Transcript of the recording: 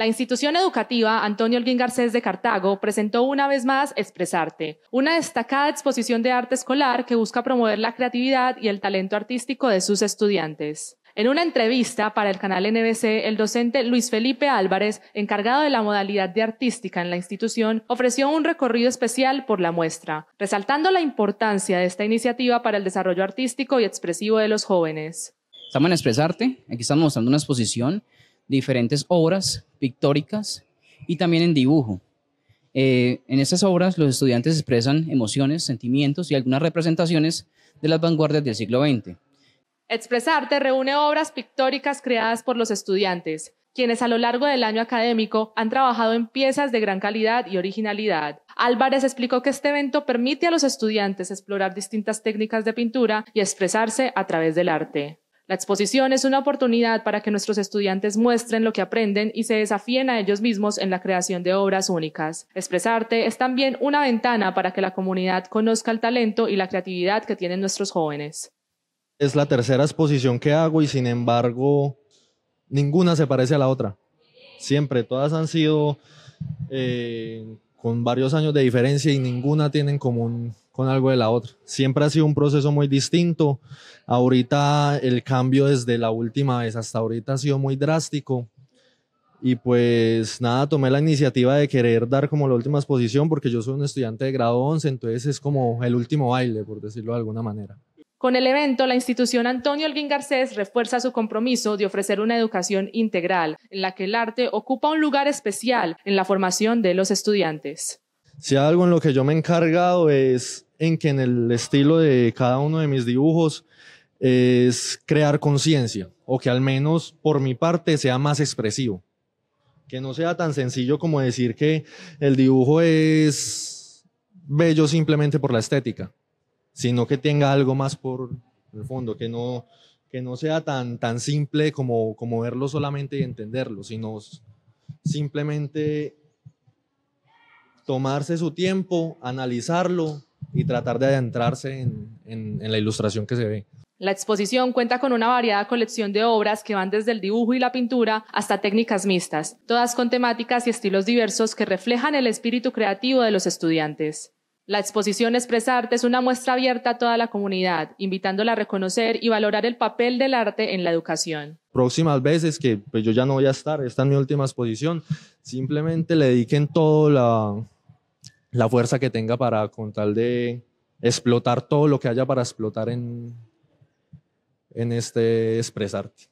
La institución educativa Antonio Olguín Garcés de Cartago presentó una vez más Expresarte, una destacada exposición de arte escolar que busca promover la creatividad y el talento artístico de sus estudiantes. En una entrevista para el canal NBC, el docente Luis Felipe Álvarez, encargado de la modalidad de artística en la institución, ofreció un recorrido especial por la muestra, resaltando la importancia de esta iniciativa para el desarrollo artístico y expresivo de los jóvenes. Estamos en Expresarte, aquí estamos mostrando una exposición diferentes obras pictóricas y también en dibujo. Eh, en estas obras los estudiantes expresan emociones, sentimientos y algunas representaciones de las vanguardias del siglo XX. Expresarte reúne obras pictóricas creadas por los estudiantes, quienes a lo largo del año académico han trabajado en piezas de gran calidad y originalidad. Álvarez explicó que este evento permite a los estudiantes explorar distintas técnicas de pintura y expresarse a través del arte. La exposición es una oportunidad para que nuestros estudiantes muestren lo que aprenden y se desafíen a ellos mismos en la creación de obras únicas. Expresarte es también una ventana para que la comunidad conozca el talento y la creatividad que tienen nuestros jóvenes. Es la tercera exposición que hago y sin embargo ninguna se parece a la otra. Siempre, todas han sido eh, con varios años de diferencia y ninguna tienen común con algo de la otra. Siempre ha sido un proceso muy distinto. Ahorita el cambio desde la última vez hasta ahorita ha sido muy drástico. Y pues nada, tomé la iniciativa de querer dar como la última exposición porque yo soy un estudiante de grado 11, entonces es como el último baile, por decirlo de alguna manera. Con el evento, la institución Antonio Olguín Garcés refuerza su compromiso de ofrecer una educación integral, en la que el arte ocupa un lugar especial en la formación de los estudiantes. Si algo en lo que yo me he encargado es en que en el estilo de cada uno de mis dibujos es crear conciencia o que al menos por mi parte sea más expresivo. Que no sea tan sencillo como decir que el dibujo es bello simplemente por la estética, sino que tenga algo más por el fondo, que no, que no sea tan, tan simple como, como verlo solamente y entenderlo, sino simplemente tomarse su tiempo, analizarlo y tratar de adentrarse en, la ilustración que se ve. La exposición cuenta con una variada colección de obras que van desde el dibujo y la pintura hasta técnicas mixtas, todas con temáticas y estilos diversos que reflejan el espíritu creativo de los estudiantes. La exposición Expresarte es una muestra abierta a toda la comunidad, invitándola a reconocer y valorar el papel del arte en la educación. Próximas veces que pues, yo ya no voy a estar, esta es mi última exposición, simplemente le dediquen todo la, la fuerza que tenga para con tal de explotar todo lo que haya para explotar en, en este expresarte.